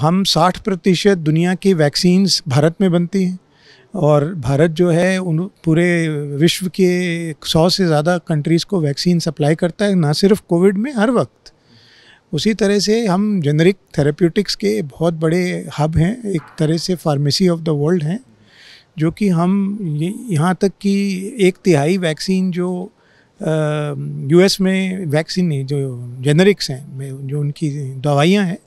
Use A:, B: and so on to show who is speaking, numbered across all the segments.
A: हम 60 प्रतिशत दुनिया की वैक्सीन्स भारत में बनती हैं और भारत जो है उन पूरे विश्व के सौ से ज़्यादा कंट्रीज़ को वैक्सीन सप्लाई करता है ना सिर्फ कोविड में हर वक्त उसी तरह से हम जेनरिक थेरेप्यूटिक्स के बहुत बड़े हब हैं एक तरह से फार्मेसी ऑफ द वर्ल्ड हैं जो कि हम यहाँ तक कि एक तिहाई वैक्सीन जो यूएस में वैक्सीन नहीं जो जेनरिक्स हैं जो उनकी दवाइयाँ हैं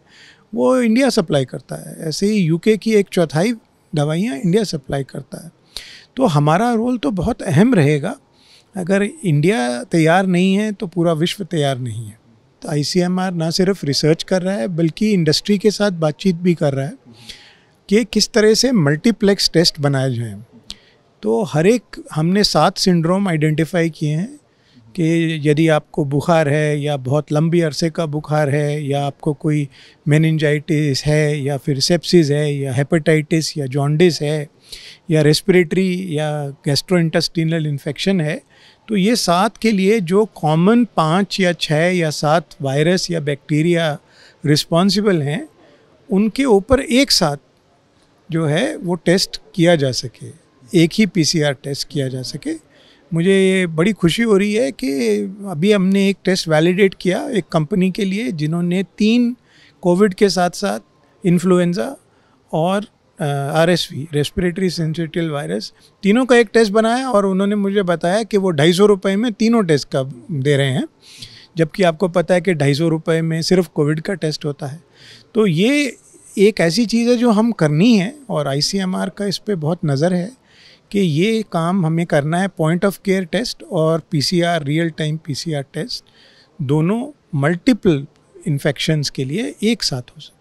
A: वो इंडिया सप्लाई करता है ऐसे ही यूके की एक चौथाई दवाइयाँ इंडिया सप्लाई करता है तो हमारा रोल तो बहुत अहम रहेगा अगर इंडिया तैयार नहीं है तो पूरा विश्व तैयार नहीं है तो आई ना सिर्फ रिसर्च कर रहा है बल्कि इंडस्ट्री के साथ बातचीत भी कर रहा है कि किस तरह से मल्टीप्लेक्स टेस्ट बनाए जाएँ तो हर एक हमने सात सिंड्रोम आइडेंटिफाई किए हैं कि यदि आपको बुखार है या बहुत लंबी अरसे का बुखार है या आपको कोई मेनजाइटिस है या फिर सेप्सिस है या हेपेटाइटिस या जॉन्डिस है या रेस्पिरेटरी या इंटस्टिनल इन्फेक्शन है तो ये सात के लिए जो कॉमन पाँच या छः या सात वायरस या बैक्टीरिया रिस्पॉन्सिबल हैं उनके ऊपर एक साथ जो है वो टेस्ट किया जा सके एक ही पीसीआर टेस्ट किया जा सके मुझे ये बड़ी खुशी हो रही है कि अभी हमने एक टेस्ट वैलिडेट किया एक कंपनी के लिए जिन्होंने तीन कोविड के साथ साथ इन्फ्लुएंज़ा और R S V respiratory sensitive virus तीनों का एक टेस्ट बनाया और उन्होंने मुझे बताया कि वो ढाई सौ रुपये में तीनों टेस्ट का दे रहे हैं जबकि आपको पता है कि ढाई सौ रुपये में सिर्फ कोविड का टेस्ट होता है तो ये एक ऐसी चीज़ है जो हम करनी है और आई सी एम आर का इस पर बहुत नज़र है कि ये काम हमें करना है पॉइंट ऑफ केयर टेस्ट और PCR real time PCR test दोनों मल्टीपल इन्फेक्शन्स के लिए एक साथ हो सके